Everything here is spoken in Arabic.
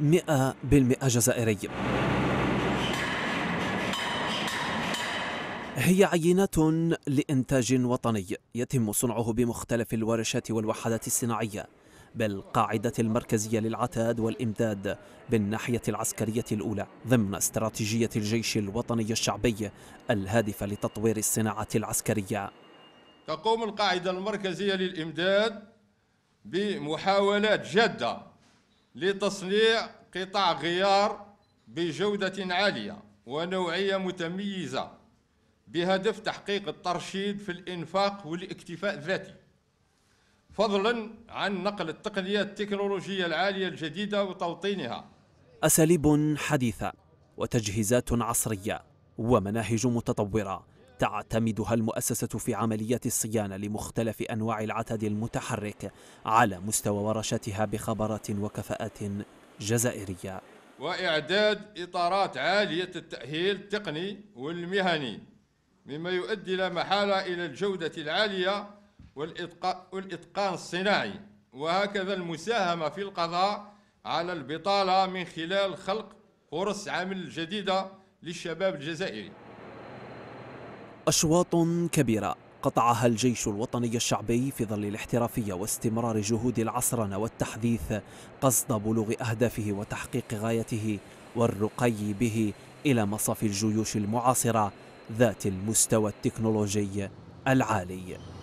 100% جزائري هي عينات لإنتاج وطني يتم صنعه بمختلف الورشات والوحدات الصناعية بالقاعدة المركزية للعتاد والإمداد بالناحية العسكرية الأولى ضمن استراتيجية الجيش الوطني الشعبي الهادفة لتطوير الصناعة العسكرية تقوم القاعدة المركزية للإمداد بمحاولات جادة لتصنيع قطع غيار بجودة عالية ونوعية متميزة بهدف تحقيق الترشيد في الإنفاق والاكتفاء الذاتي فضلا عن نقل التقنية التكنولوجية العالية الجديدة وتوطينها أساليب حديثة وتجهيزات عصرية ومناهج متطورة تعتمدها المؤسسة في عمليات الصيانة لمختلف أنواع العتاد المتحرك على مستوى ورشتها بخبرات وكفاءات جزائرية وإعداد إطارات عالية التأهيل التقني والمهني مما يؤدي لا محالة إلى الجودة العالية والإتقان الصناعي وهكذا المساهمة في القضاء على البطالة من خلال خلق فرص عمل جديدة للشباب الجزائري أشواط كبيرة قطعها الجيش الوطني الشعبي في ظل الاحترافية واستمرار جهود العصرنة والتحديث قصد بلوغ أهدافه وتحقيق غايته والرقي به إلى مصاف الجيوش المعاصرة ذات المستوى التكنولوجي العالي